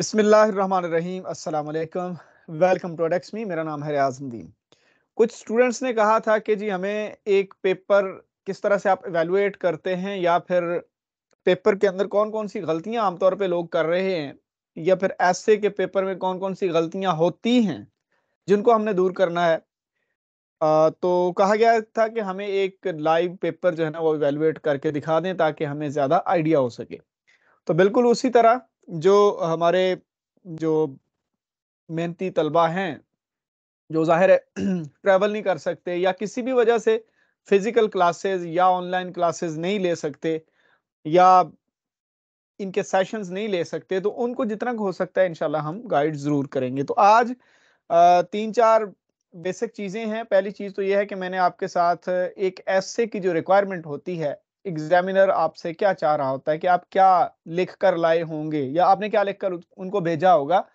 बसमीम अल्लाम welcome to me मेरा नाम है रियाजमदीन कुछ स्टूडेंट्स ने कहा था कि जी हमें एक पेपर किस तरह से आप एवेलुएट करते हैं या फिर पेपर के अंदर कौन कौन सी गलतियां आमतौर पे लोग कर रहे हैं या फिर ऐसे के पेपर में कौन कौन सी गलतियां होती हैं जिनको हमने दूर करना है आ, तो कहा गया था कि हमें एक लाइव पेपर जो है ना वो एवेलुएट करके दिखा दें ताकि हमें ज़्यादा आइडिया हो सके तो बिल्कुल उसी तरह जो हमारे जो मेहनती तलबा हैं जो जाहिर है ट्रैवल नहीं कर सकते या किसी भी वजह से फिजिकल क्लासेस या ऑनलाइन क्लासेस नहीं ले सकते या इनके सेशंस नहीं ले सकते तो उनको जितना हो सकता है इनशाला हम गाइड ज़रूर करेंगे तो आज तीन चार बेसिक चीज़ें हैं पहली चीज़ तो यह है कि मैंने आपके साथ एक ऐसे की जो रिक्वायरमेंट होती है एग्जामिनर आपसे क्या चाह रहा होता है कि आप क्या लिख कर लाए होंगे या आपने क्या लिख कर उनको भेजा होगा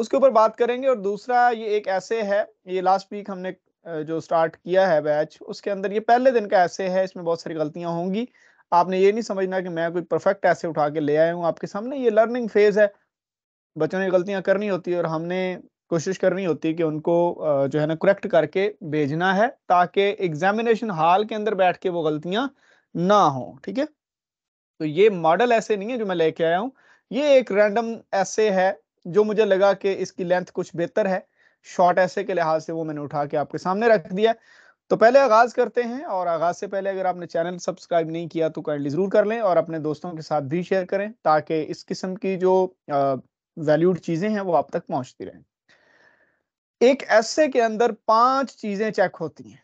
उसके ऊपर बात करेंगे और दूसरा ये एक ऐसे है ये लास्ट वीक हमने जो स्टार्ट किया है बैच उसके अंदर ये पहले दिन का ऐसे है इसमें बहुत सारी गलतियां होंगी आपने ये नहीं समझना कि मैं कोई परफेक्ट ऐसे उठा के ले आया हूँ आपके सामने ये लर्निंग फेज है बच्चों ने गलतियां करनी होती है और हमने कोशिश करनी होती है कि उनको जो है ना करेक्ट करके भेजना है ताकि एग्जामिनेशन हॉल के अंदर बैठ के वो गलतियां ना हो ठीक है तो ये मॉडल ऐसे नहीं है जो मैं लेके आया हूँ ये एक रैंडम ऐसे है जो मुझे लगा कि इसकी लेंथ कुछ बेहतर है शॉर्ट ऐसे के लिहाज से वो मैंने उठा के आपके सामने रख दिया तो पहले आगाज करते हैं और आगाज से पहले अगर आपने चैनल सब्सक्राइब नहीं किया तो काइंडली जरूर कर लें और अपने दोस्तों के साथ भी शेयर करें ताकि इस किस्म की जो वैल्यूड चीजें हैं वो आप तक पहुंचती रहें एक ऐसे के अंदर पांच चीजें चेक होती हैं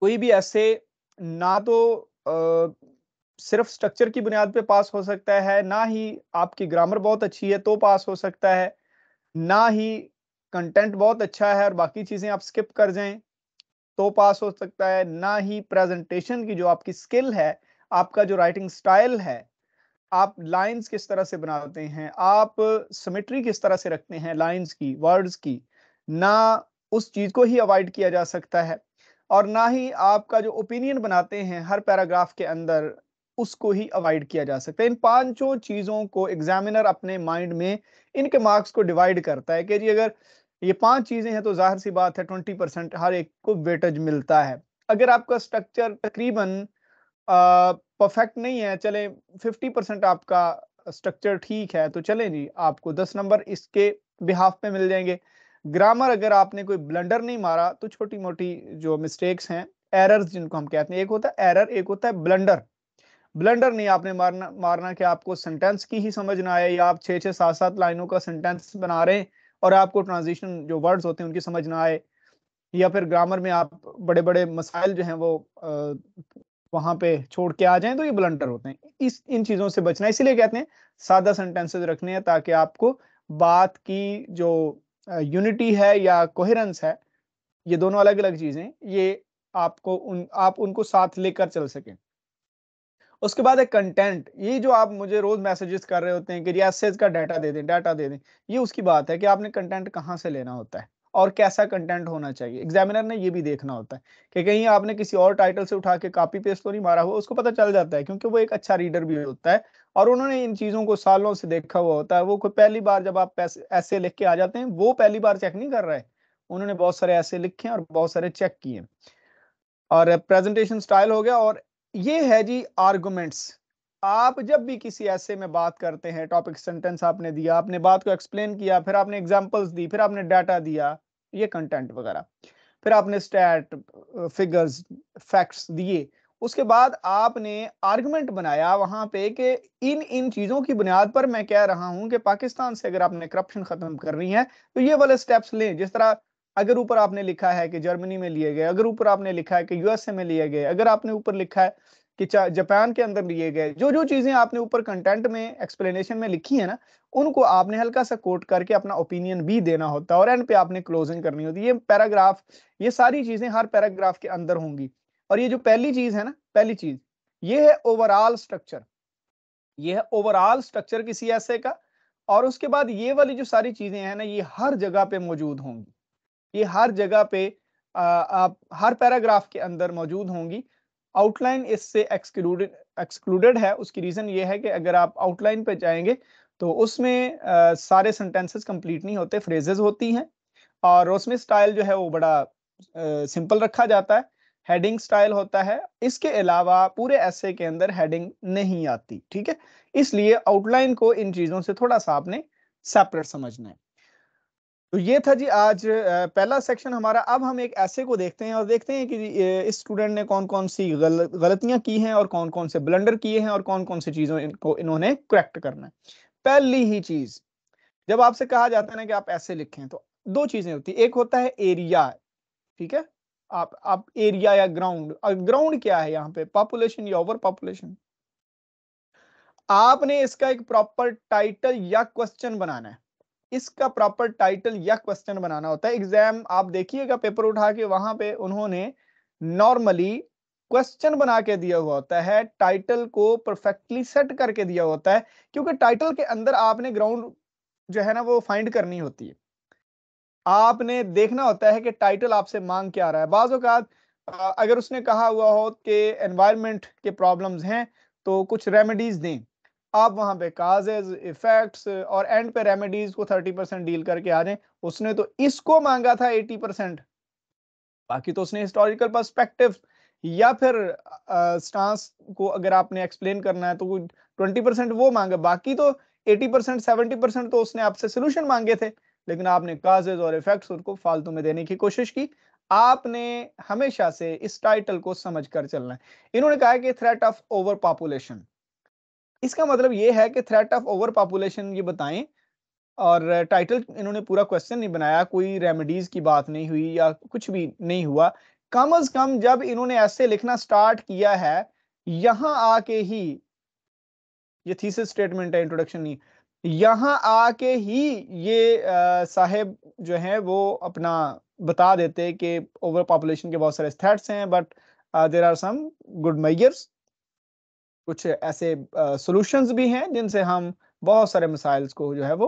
कोई भी ऐसे ना तो आ, सिर्फ स्ट्रक्चर की बुनियाद पे पास हो सकता है ना ही आपकी ग्रामर बहुत अच्छी है तो पास हो सकता है ना ही कंटेंट बहुत अच्छा है और बाकी चीज़ें आप स्किप कर जाएं तो पास हो सकता है ना ही प्रेजेंटेशन की जो आपकी स्किल है आपका जो राइटिंग स्टाइल है आप लाइंस किस तरह से बनाते हैं आप सिमेट्री किस तरह से रखते हैं लाइंस की वर्ड्स की ना उस चीज को ही अवॉइड किया जा सकता है और ना ही आपका जो ओपिनियन बनाते हैं हर पैराग्राफ के अंदर उसको ही अवॉइड किया जा सकता है इन पांचों चीज़ों को एग्जामिनर अपने माइंड में इनके मार्क्स को डिवाइड करता है कि जी अगर ये पांच चीज़ें हैं तो जाहिर सी बात है ट्वेंटी परसेंट हर एक को वेटेज मिलता है अगर आपका स्ट्रक्चर तकरीबन परफेक्ट नहीं है चले फिफ्टी परसेंट आपका स्ट्रक्चर ठीक है तो चले जी आपको दस नंबर इसके बिहाफ पे मिल जाएंगे ग्रामर अगर आपने कोई ब्लंडर नहीं मारा तो छोटी मोटी जो मिस्टेक्स हैं एरर्स जिनको हम कहते हैं एक होता है एरर एक होता है ब्लंडर ब्लंडर नहीं आपने मारना मारना कि आपको सेंटेंस की ही समझ ना आए या आप छः छः सात सात लाइनों का सेंटेंस बना रहे हैं और आपको ट्रांजिशन जो वर्ड्स होते हैं उनकी समझ ना आए या फिर ग्रामर में आप बड़े बड़े मसाइल जो हैं वो वहाँ पे छोड़ के आ जाएं तो ये ब्लंडर होते हैं इस इन चीज़ों से बचना इसीलिए कहते हैं सादा सेंटेंसेज रखने हैं ताकि आपको बात की जो यूनिटी है या कोहेरेंस है ये दोनों अलग अलग चीजें ये आपको उन आप उनको साथ लेकर चल सकें उसके बाद है कंटेंट ये जो आप मुझे रोज मैसेजेस कर रहे होते हैं कि का डाटा दे दें डाटा दे दें ये उसकी बात है कि आपने कंटेंट कहाँ से लेना होता है और कैसा कंटेंट होना चाहिए एग्जामिनर ने ये भी देखना होता है कि कहीं आपने किसी और टाइटल से उठा के कापी पेस्ट तो नहीं मारा हुआ उसको पता चल जाता है क्योंकि वो एक अच्छा रीडर भी होता है और उन्होंने इन चीज़ों को सालों से देखा हुआ होता है वो कोई पहली बार जब आप ऐसे लिख के आ जाते हैं वो पहली बार चेक नहीं कर रहे उन्होंने बहुत सारे ऐसे लिखे और बहुत सारे चेक किए और प्रेजेंटेशन स्टाइल हो गया और ये है जी आर्गूमेंट्स आप जब भी किसी ऐसे में बात करते हैं टॉपिक सेंटेंस आपने दिया आपने बात को एक्सप्लेन किया फिर आपने एग्जांपल्स दी फिर आपने डाटा दिया ये कंटेंट वगैरह फिर आपने स्टैट फिगर्स फैक्ट्स दिए उसके बाद आपने आर्गुमेंट बनाया वहां पे कि इन इन चीजों की बुनियाद पर मैं कह रहा हूं कि पाकिस्तान से अगर आपने करप्शन खत्म करनी है तो ये वाले स्टेप्स लें जिस तरह अगर ऊपर आपने लिखा है कि जर्मनी में लिए गए अगर ऊपर आपने लिखा है कि यूएसए में लिए गए अगर आपने ऊपर लिखा है कि जापान के अंदर लिए गए जो जो चीजें आपने ऊपर कंटेंट में एक्सप्लेनेशन में लिखी है ना उनको आपने हल्का सा कोट करके अपना ओपिनियन भी देना होता है और एंड पे आपने क्लोजिंग करनी होती है ये पैराग्राफ ये सारी चीजें हर पैराग्राफ के अंदर होंगी और ये जो पहली चीज है ना पहली चीज ये है ओवरऑल स्ट्रक्चर ये है ओवरऑल स्ट्रक्चर किसी ऐसे का और उसके बाद ये वाली जो सारी चीजें हैं ना ये हर जगह पे मौजूद होंगी ये हर जगह पे आ, आप हर पैराग्राफ के अंदर मौजूद होंगी आउटलाइन इससे एक्सक्लूडेड एक्सक्लूडेड है उसकी रीज़न ये है कि अगर आप आउटलाइन पे जाएंगे तो उसमें आ, सारे सेंटेंसेस कंप्लीट नहीं होते फ्रेजेस होती हैं और उसमें स्टाइल जो है वो बड़ा आ, सिंपल रखा जाता है हेडिंग स्टाइल होता है इसके अलावा पूरे ऐसे के अंदर हेडिंग नहीं आती ठीक है इसलिए आउटलाइन को इन चीज़ों से थोड़ा सा आपने सेपरेट समझना है तो ये था जी आज पहला सेक्शन हमारा अब हम एक ऐसे को देखते हैं और देखते हैं कि इस स्टूडेंट ने कौन कौन सी गल, गलतियां की हैं और कौन कौन से ब्लंडर किए हैं और कौन कौन सी चीजों को इन्होंने करेक्ट करना है पहली ही चीज जब आपसे कहा जाता है ना कि आप ऐसे लिखें तो दो चीजें होती है एक होता है एरिया ठीक है आप आप एरिया या ग्राउंड ग्राउंड क्या है यहाँ पे पॉपुलेशन या ओवर पॉपुलेशन आपने इसका एक प्रॉपर टाइटल या क्वेश्चन बनाना है इसका प्रॉपर टाइटल या क्वेश्चन बनाना होता है एग्जाम आप देखिएगा पेपर उठा के वहां पे उन्होंने नॉर्मली क्वेश्चन बना के दिया हुआ होता है टाइटल को परफेक्टली सेट करके दिया होता है क्योंकि टाइटल के अंदर आपने ग्राउंड जो है ना वो फाइंड करनी होती है आपने देखना होता है कि टाइटल आपसे मांग क्या आ रहा है बाज अगर उसने कहा हुआ हो कि एनवायरमेंट के प्रॉब्लम्स हैं तो कुछ रेमेडीज दें आप वहां पे काजेज इफेक्ट्स और एंड पे रेमेडीज को 30 परसेंट डील करके आ जाए उसने तो इसको मांगा था 80 परसेंट बाकी तो उसने हिस्टोरिकल परस्पेक्टिव या फिर स्टांस को अगर आपने एक्सप्लेन करना है तो ट्वेंटी परसेंट वो मांगे बाकी तो एटी परसेंट सेवेंटी परसेंट तो उसने आपसे सोल्यूशन मांगे थे लेकिन आपने काजेज और इफेक्ट्स उनको फालतू में देने की कोशिश की आपने हमेशा से इस टाइटल को समझ कर चलना है इन्होंने कहा कि थ्रेट ऑफ ओवर पॉपुलेशन इसका मतलब ये है कि थ्रेट ऑफ ओवर पॉपुलेशन ये बताएं और टाइटल इन्होंने पूरा क्वेश्चन नहीं बनाया कोई रेमेडीज की बात नहीं हुई या कुछ भी नहीं हुआ कम अज कम जब इन्होंने ऐसे लिखना स्टार्ट किया है यहां आके ही ये थीसिस स्टेटमेंट है इंट्रोडक्शन नहीं यहां आके ही ये साहेब जो है वो अपना बता देते कि ओवर पॉपुलेशन के बहुत सारे थ्रेट्स हैं but there are some good measures कुछ ऐसे सोल्यूशंस भी हैं जिनसे हम बहुत सारे मिसाइल्स को जो है वो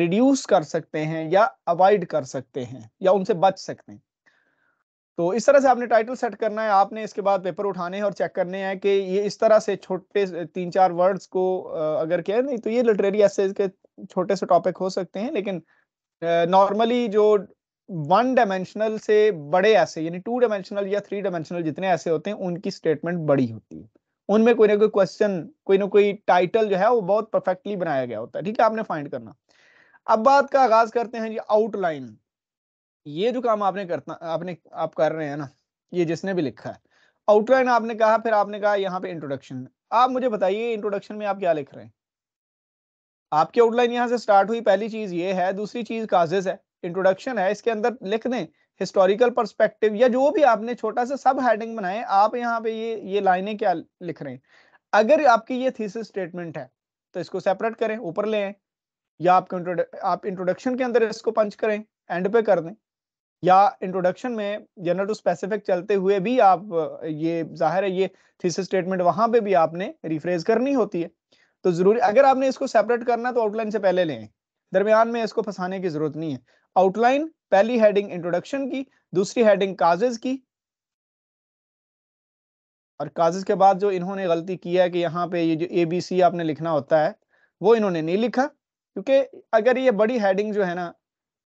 रिड्यूस कर सकते हैं या अवॉइड कर सकते हैं या उनसे बच सकते हैं तो इस तरह से आपने टाइटल सेट करना है आपने इसके बाद पेपर उठाने हैं और चेक करने हैं कि ये इस तरह से छोटे तीन चार वर्ड्स को अगर किया नहीं तो ये लिटरेरी एसेज के छोटे से टॉपिक हो सकते हैं लेकिन नॉर्मली जो वन डायमेंशनल से बड़े ऐसे यानी टू डायमेंशनल या थ्री डायमेंशनल जितने ऐसे होते हैं उनकी स्टेटमेंट बड़ी होती है उनमें कोई ना कोई क्वेश्चन कोई ना कोई टाइटल जो है वो बहुत परफेक्टली बनाया गया होता है ठीक है आपने फाइंड करना अब बात का आगाज करते हैं जी आउटलाइन ये जो काम आपने करना आपने आप कर रहे हैं ना ये जिसने भी लिखा है आउटलाइन आपने कहा फिर आपने कहा यहाँ पे इंट्रोडक्शन आप मुझे बताइए इंट्रोडक्शन में आप क्या लिख रहे हैं आपकी आउटलाइन यहाँ से स्टार्ट हुई पहली चीज ये है दूसरी चीज काजेज है इंट्रोडक्शन है इसके अंदर लिख दें हिस्टोरिकल परस्पेक्टिव या जो भी आपने छोटा सा सब हेडिंग बनाए आप यहाँ पे ये ये लाइनें क्या लिख रहे हैं अगर आपकी ये थीसिस स्टेटमेंट है तो इसको सेपरेट करें ऊपर ले आए या आपके आप इंट्रोडक्शन के अंदर इसको पंच करें एंड पे कर दें या इंट्रोडक्शन में जनरल टू स्पेसिफिक चलते हुए भी आप ये जाहिर है ये थीसिस स्टेटमेंट वहां पे भी आपने रिफ्रेज करनी होती है तो जरूरी अगर आपने इसको सेपरेट करना तो आउटलाइन से पहले लें दरमियान में इसको फंसाने की जरूरत नहीं है आउटलाइन पहली हेडिंग इंट्रोडक्शन की दूसरी हेडिंग काजेज की और काजेज के बाद जो इन्होंने गलती की है कि यहाँ पे ये जो ए बी सी आपने लिखना होता है वो इन्होंने नहीं लिखा क्योंकि अगर ये बड़ी हेडिंग जो है ना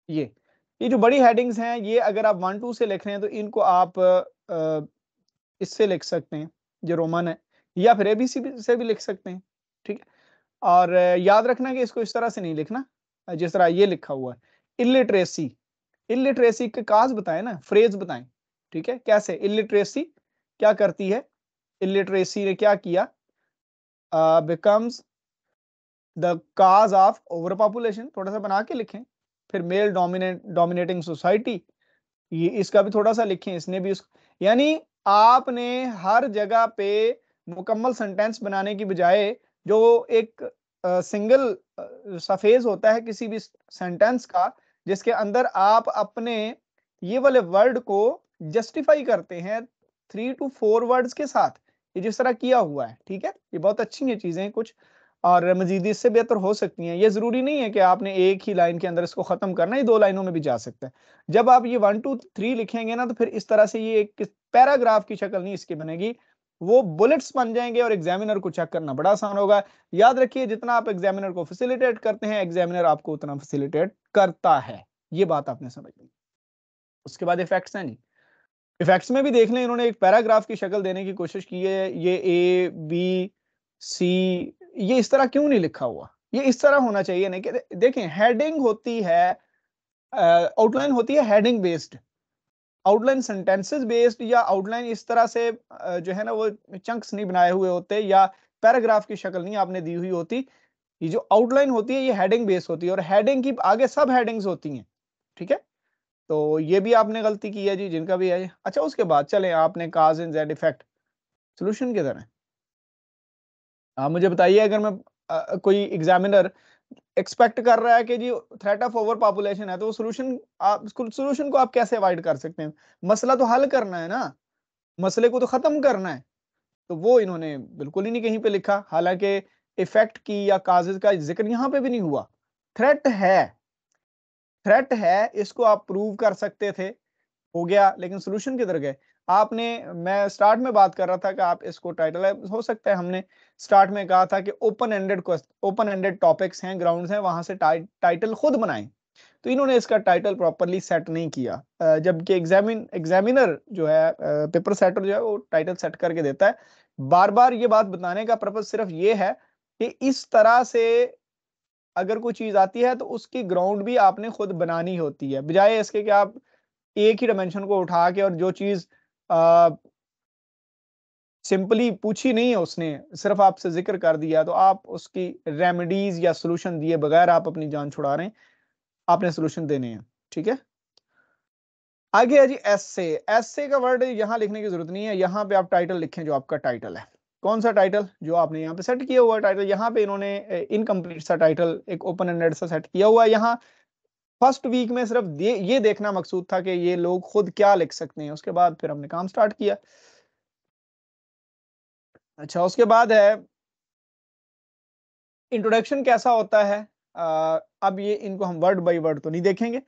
ये ये जो बड़ी हेडिंग्स हैं ये अगर आप वन टू से लिख रहे हैं तो इनको आप इससे लिख सकते हैं जो रोमन है या फिर ए बी सी से भी लिख सकते हैं ठीक है और याद रखना कि इसको इस तरह से नहीं लिखना जिस तरह ये लिखा हुआ है इलिटरेसी इलिटरेसी के काज बताएं ना फ्रेज बताएं ठीक है कैसे इलिटरेसी क्या करती है इलिटरेसी ने क्या किया becomes the cause of over population थोड़ा सा बना के लिखें फिर मेल डोमिनेट डोमिनेटिंग सोसाइटी ये इसका भी थोड़ा सा लिखें इसने भी उस यानी आपने हर जगह पे मुकम्मल सेंटेंस बनाने की बजाय जो एक सिंगल सफेज होता है किसी भी सेंटेंस का जिसके अंदर आप अपने ये वाले वर्ड को जस्टिफाई करते हैं थ्री टू फोर वर्ड्स के साथ ये जिस तरह किया हुआ है ठीक है ये बहुत अच्छी है चीजें कुछ और मजीद इससे बेहतर हो सकती हैं ये ज़रूरी नहीं है कि आपने एक ही लाइन के अंदर इसको ख़त्म करना है दो लाइनों में भी जा सकते हैं जब आप ये वन टू थ्री लिखेंगे ना तो फिर इस तरह से ये एक पैराग्राफ की शक्ल नहीं इसकी बनेगी वो बुलेट्स बन जाएंगे और एग्जामिनर को चेक करना बड़ा आसान होगा याद रखिए जितना आप एग्जामिनर को फैसिलिटेट करते हैं एग्जामिनर आपको उतना फैसिलिटेट करता है ये बात आपने समझ ली उसके बाद इफेक्ट्स हैं जी इफेक्ट्स में भी देख लें इन्होंने एक पैराग्राफ की शक्ल देने की कोशिश की है ये ए बी सी ये इस तरह क्यों नहीं लिखा हुआ ये इस तरह होना चाहिए नहीं कि देखें हेडिंग होती है आउटलाइन होती है heading based outline sentences based या आउटलाइन इस तरह से जो है ना वो चंक्स नहीं बनाए हुए होते या पैराग्राफ की शक्ल नहीं आपने दी हुई होती ये जो आउटलाइन होती है ये हेडिंग बेस होती है और हेडिंग की आगे सब हेडिंग्स होती हैं ठीक है तो ये भी आपने गलती की है जी जिनका भी है अच्छा उसके बाद चले आपने cause in the effect solution किधर है आप मुझे बताइए अगर मैं आ, कोई एग्जामिनर एक्सपेक्ट कर रहा है कि जी थ्रेट ऑफ ओवर पॉपुलेशन है तो वो सोल्यूशन आप सोल्यूशन को आप कैसे अवॉइड कर सकते हैं मसला तो हल करना है ना मसले को तो खत्म करना है तो वो इन्होंने बिल्कुल ही नहीं कहीं पे लिखा हालांकि इफेक्ट की या काजेज का जिक्र यहाँ पे भी नहीं हुआ थ्रेट है थ्रेट है इसको आप प्रूव कर सकते थे हो गया लेकिन सोल्यूशन किधर गए आपने मैं स्टार्ट में बात कर रहा था कि आप इसको टाइटल है हो सकता है हमने स्टार्ट में कहा था कि open ended open ended topics हैं ग्राउंड्स हैं वहां से टा, टाइटल खुद बनाएं तो इन्होंने इसका टाइटल प्रॉपरली सेट नहीं किया जबकि एग्जामिन एग्जामिनर जो है पेपर सेटर जो है वो टाइटल सेट करके देता है बार बार ये बात बताने का पर्पज सिर्फ ये है कि इस तरह से अगर कोई चीज आती है तो उसकी ग्राउंड भी आपने खुद बनानी होती है बजाय इसके कि आप एक ही डायमेंशन को उठा के और जो चीज सिंपली पूछी नहीं है उसने सिर्फ आपसे जिक्र कर दिया तो आप उसकी रेमेडीज या सोल्यूशन दिए बगैर आप अपनी जान छुड़ा रहे हैं आपने सोल्यूशन देने हैं ठीक है आगे है जी एस से एस से का वर्ड यहां लिखने की जरूरत नहीं है यहां पे आप टाइटल लिखें जो आपका टाइटल है कौन सा टाइटल जो आपने यहाँ पे सेट किया हुआ टाइटल यहाँ पे इन्होंने इनकम्प्लीट सा टाइटल एक ओपन एंडेड सा सेट किया हुआ है यहाँ फर्स्ट वीक में सिर्फ ये देखना मकसूद था कि ये लोग खुद क्या लिख सकते हैं उसके बाद फिर हमने काम स्टार्ट किया अच्छा उसके बाद है इंट्रोडक्शन कैसा होता है आ, अब ये इनको हम वर्ड बाय वर्ड तो नहीं देखेंगे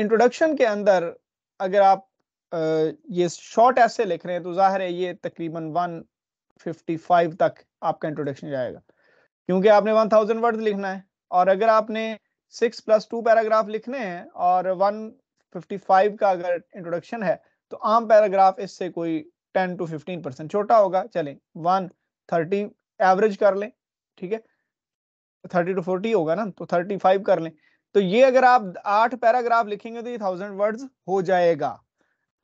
इंट्रोडक्शन के अंदर अगर आप आ, ये शॉर्ट ऐसे लिख रहे हैं तो जाहिर है ये तकरीबन 155 तक आपका इंट्रोडक्शन जाएगा क्योंकि आपने 1000 वर्ड लिखना है और अगर आपने सिक्स प्लस टू पैराग्राफ लिखने हैं और वन फिफ्टी फाइव का अगर इंट्रोडक्शन है तो आम पैराग्राफ इससे कोई टेन टू फिफ्टीन परसेंट छोटा होगा चलें वन थर्टी एवरेज कर लें ठीक है थर्टी टू फोर्टी होगा ना तो थर्टी फाइव कर लें तो ये अगर आप आठ पैराग्राफ लिखेंगे तो ये थाउजेंड वर्ड्स हो जाएगा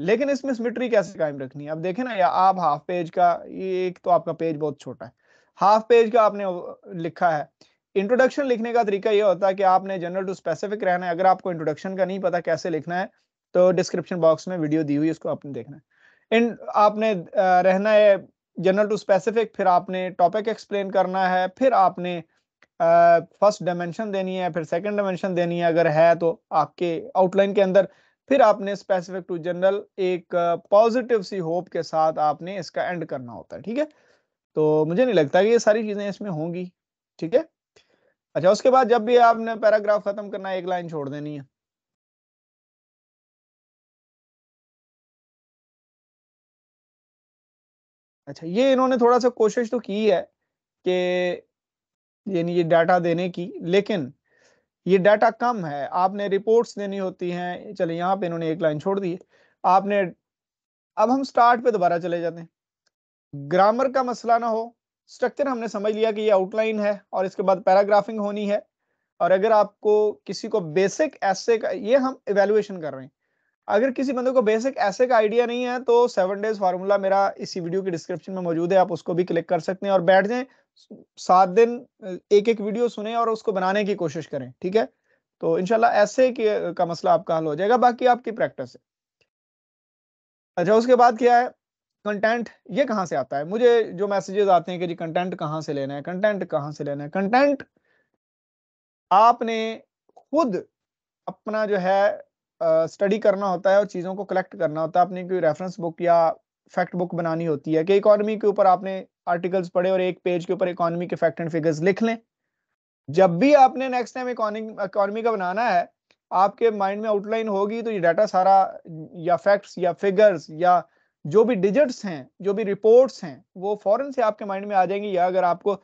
लेकिन इसमें सिमिट्री कैसे कायम रखनी है अब देखें ना या आप हाफ पेज का ये एक तो आपका पेज बहुत छोटा है हाफ पेज का आपने लिखा है इंट्रोडक्शन लिखने का तरीका यह होता है कि आपने जनरल टू स्पेसिफिक रहना है अगर आपको इंट्रोडक्शन का नहीं पता कैसे लिखना है तो डिस्क्रिप्शन बॉक्स में वीडियो दी हुई उसको आपने देखना है इन आपने रहना है जनरल टू स्पेसिफिक फिर आपने टॉपिक एक्सप्लेन करना है फिर आपने फर्स्ट डायमेंशन देनी है फिर सेकंड डायमेंशन देनी है अगर है तो आपके आउटलाइन के अंदर फिर आपने स्पेसिफिक टू जनरल एक पॉजिटिव सी होप के साथ आपने इसका एंड करना होता है ठीक है तो मुझे नहीं लगता कि ये सारी चीजें इसमें होंगी ठीक है अच्छा उसके बाद जब भी आपने पैराग्राफ खत्म करना एक लाइन छोड़ देनी है अच्छा ये इन्होंने थोड़ा सा कोशिश तो की है कि यानी ये डाटा देने की लेकिन ये डाटा कम है आपने रिपोर्ट्स देनी होती हैं चले यहाँ पे इन्होंने एक लाइन छोड़ दी है आपने अब हम स्टार्ट पे दोबारा चले जाते हैं ग्रामर का मसला ना हो स्ट्रक्चर हमने समझ लिया कि ये आउटलाइन है और इसके बाद पैराग्राफिंग होनी है और अगर आपको किसी को बेसिक ऐसे का ये हम इवेलुएशन कर रहे हैं अगर किसी बंदे को बेसिक ऐसे का आइडिया नहीं है तो सेवन डेज फार्मूला मेरा इसी वीडियो की डिस्क्रिप्शन में मौजूद है आप उसको भी क्लिक कर सकते हैं और बैठ जाएं सात दिन एक एक वीडियो सुने और उसको बनाने की कोशिश करें ठीक है तो इनशाला ऐसे का मसला आपका हल हो जाएगा बाकी आपकी प्रैक्टिस है अच्छा उसके बाद क्या है कंटेंट ये कहां से आता है मुझे जो मैसेजेस आते हैं कि जी कंटेंट कहां से लेना है कंटेंट कहां से लेना है कंटेंट आपने खुद अपना जो है स्टडी करना होता है और चीज़ों को कलेक्ट करना होता है अपनी कोई रेफरेंस बुक या फैक्ट बुक बनानी होती है कि इकोनॉमी के ऊपर आपने आर्टिकल्स पढ़े और एक पेज के ऊपर इकोनॉमी के फैक्ट एंड फिगर्स लिख लें जब भी आपने नेक्स्ट टाइम इकोनॉमी का बनाना है आपके माइंड में आउटलाइन होगी तो ये डाटा सारा या फैक्ट्स या फिगर्स या जो भी डिजिट्स हैं जो भी रिपोर्ट्स हैं वो फॉरन से आपके माइंड में आ जाएंगी या अगर आपको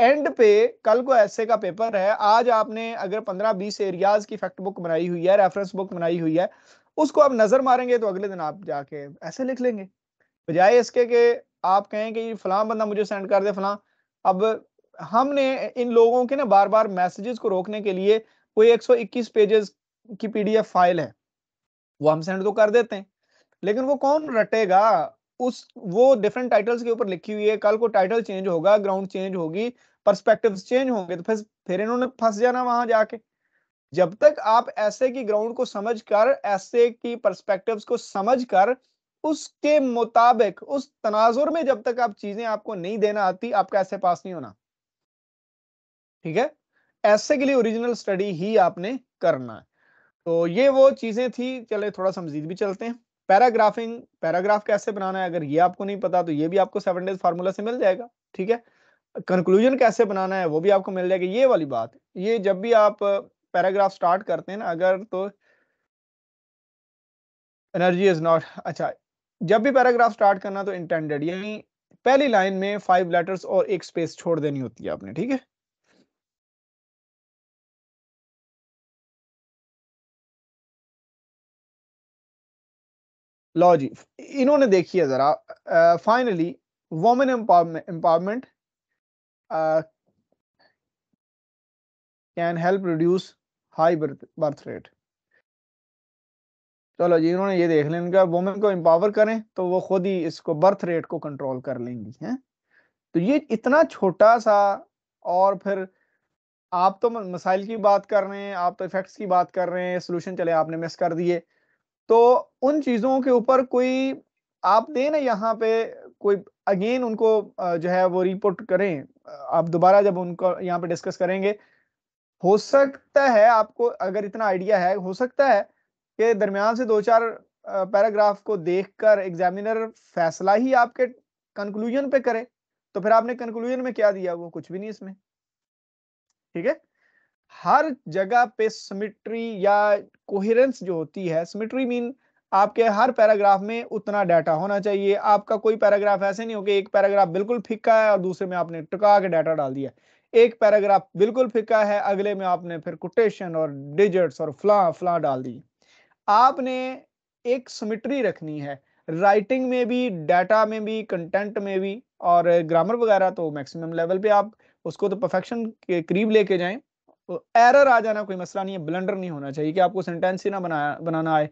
एंड पे कल को ऐसे का पेपर है आज आपने अगर 15-20 एरियाज की फैक्ट बुक बनाई हुई है रेफरेंस बुक बनाई हुई है उसको आप नजर मारेंगे तो अगले दिन आप जाके ऐसे लिख लेंगे बजाय इसके कि आप कहें कि फलां बंदा मुझे सेंड कर दे फलां अब हमने इन लोगों के ना बार बार मैसेजेस को रोकने के लिए कोई 121 पेजेस की पीडीएफ फाइल है वो हम सेंड तो कर देते हैं लेकिन वो कौन रटेगा उस वो डिफरेंट टाइटल्स के ऊपर लिखी हुई है कल को टाइटल चेंज होगा ग्राउंड चेंज होगी परस्पेक्टिव चेंज होंगे तो फिर फिर इन्होंने फंस जाना वहां जाके जब तक आप ऐसे की ग्राउंड को समझ कर ऐसे की परस्पेक्टिव को समझ कर उसके मुताबिक उस तनाजुर में जब तक आप चीजें आपको नहीं देना आती आपका ऐसे पास नहीं होना ठीक है ऐसे के लिए ओरिजिनल स्टडी ही आपने करना है तो ये वो चीजें थी चले थोड़ा समझीद भी चलते हैं पैराग्राफिंग पैराग्राफ कैसे बनाना है अगर ये आपको नहीं पता तो ये भी आपको सेवन डेज फार्मूला से मिल जाएगा ठीक है कंक्लूजन कैसे बनाना है वो भी आपको मिल जाएगा ये वाली बात ये जब भी आप पैराग्राफ स्टार्ट करते हैं ना अगर तो एनर्जी इज नॉट अच्छा जब भी पैराग्राफ स्टार्ट करना तो इंटेंडेड यानी पहली लाइन में फाइव लेटर्स और एक स्पेस छोड़ देनी होती है आपने ठीक है लो जी इन्होंने देखी है जरा finally women empowerment can help reduce high birth rate चलो जी इन्होंने ये देख लिया इनका वोमेन को एम्पावर करें तो वो खुद ही इसको बर्थ रेट को कंट्रोल कर लेंगी हैं तो ये इतना छोटा सा और फिर आप तो मसाइल की बात कर रहे हैं आप तो इफेक्ट्स की बात कर रहे हैं सोल्यूशन चले आपने मिस कर दिए तो उन चीजों के ऊपर कोई आप दे ना यहाँ पे कोई अगेन उनको जो है वो रिपोर्ट करें आप दोबारा जब उनको यहाँ पे डिस्कस करेंगे हो सकता है आपको अगर इतना आइडिया है हो सकता है कि दरमियान से दो चार पैराग्राफ को देखकर एग्जामिनर फैसला ही आपके कंक्लूजन पे करे तो फिर आपने कंक्लूजन में क्या दिया वो कुछ भी नहीं इसमें ठीक है हर जगह पे सिमिट्री या कोहेरेंस जो होती है सिमिट्री मीन आपके हर पैराग्राफ में उतना डाटा होना चाहिए आपका कोई पैराग्राफ ऐसे नहीं हो कि एक पैराग्राफ बिल्कुल फिक्का है और दूसरे में आपने टका के डाटा डाल दिया एक पैराग्राफ बिल्कुल फिक्का है अगले में आपने फिर कोटेशन और डिजिट्स और फ्ला फ्ला डाल दी आपने एक सिमिट्री रखनी है राइटिंग में भी डाटा में भी कंटेंट में भी और ग्रामर वगैरह तो मैक्सिमम लेवल पे आप उसको तो परफेक्शन के करीब लेके जाएं एरर आ जाना कोई मसला नहीं है ब्लंडर नहीं होना चाहिए कि आपको सेंटेंस ही ना बनाया बनाना आए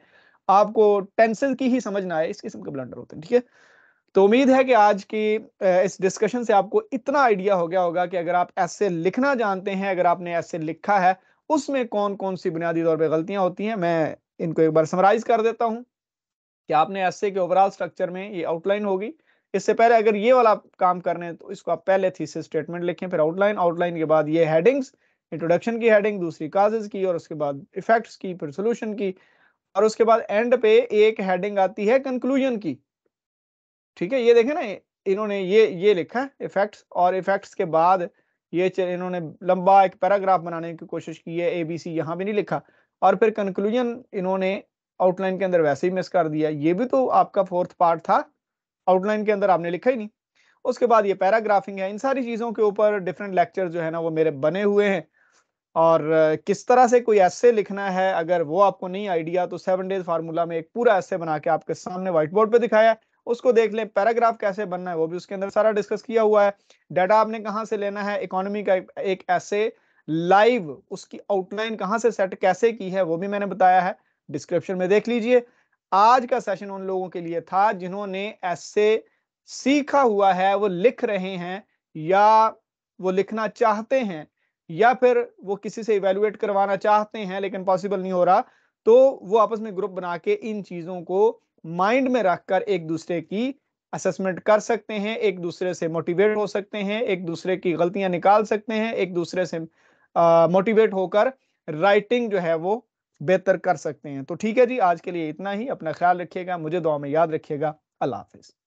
आपको टेंसिल की ही समझ ना आए इस किस्म के ब्लंडर होते हैं ठीक है तो उम्मीद है कि आज की इस डिस्कशन से आपको इतना आइडिया हो गया होगा कि अगर आप ऐसे लिखना जानते हैं अगर आपने ऐसे लिखा है उसमें कौन कौन सी बुनियादी तौर पर गलतियां होती हैं मैं इनको एक बार समराइज कर देता हूं कि आपने ऐसे के ओवरऑल स्ट्रक्चर में ये आउटलाइन होगी इससे पहले अगर ये वाला काम करने तो इसको आप पहले थीसिस स्टेटमेंट लिखें फिर आउटलाइन आउटलाइन के बाद ये हेडिंग्स इंट्रोडक्शन की हेडिंग दूसरी काजेज की और उसके बाद इफेक्ट्स की फिर सोल्यूशन की और उसके बाद एंड पे एक हेडिंग आती है कंक्लूजन की ठीक है ये देखें ना इन्होंने ये ये लिखा है इफेक्ट्स और इफेक्ट्स के बाद ये इन्होंने लंबा एक पैराग्राफ बनाने की कोशिश की है ए बी सी यहाँ भी नहीं लिखा और फिर कंक्लूजन इन्होंने आउटलाइन के अंदर वैसे ही मिस कर दिया ये भी तो आपका फोर्थ पार्ट था आउटलाइन के अंदर आपने लिखा ही नहीं उसके बाद ये पैराग्राफिंग है इन सारी चीज़ों के ऊपर डिफरेंट लेक्चर जो है ना वो मेरे बने हुए हैं और किस तरह से कोई ऐसे लिखना है अगर वो आपको नहीं आइडिया तो सेवन डेज फार्मूला में एक पूरा ऐसे बना के आपके सामने व्हाइट बोर्ड पर दिखाया उसको देख लें पैराग्राफ कैसे बनना है वो भी उसके अंदर सारा डिस्कस किया हुआ है डाटा आपने कहाँ से लेना है इकोनॉमी का एक ऐसे लाइव उसकी आउटलाइन कहाँ से सेट कैसे की है वो भी मैंने बताया है डिस्क्रिप्शन में देख लीजिए आज का सेशन उन लोगों के लिए था जिन्होंने ऐसे सीखा हुआ है वो लिख रहे हैं या वो लिखना चाहते हैं या फिर वो किसी से इवेलुएट करवाना चाहते हैं लेकिन पॉसिबल नहीं हो रहा तो वो आपस में ग्रुप बना के इन चीज़ों को माइंड में रखकर एक दूसरे की असेसमेंट कर सकते हैं एक दूसरे से मोटिवेट हो सकते हैं एक दूसरे की गलतियां निकाल सकते हैं एक दूसरे से मोटिवेट होकर राइटिंग जो है वो बेहतर कर सकते हैं तो ठीक है जी आज के लिए इतना ही अपना ख्याल रखिएगा मुझे दुआ में याद रखिएगा अल्लाह हाफिज़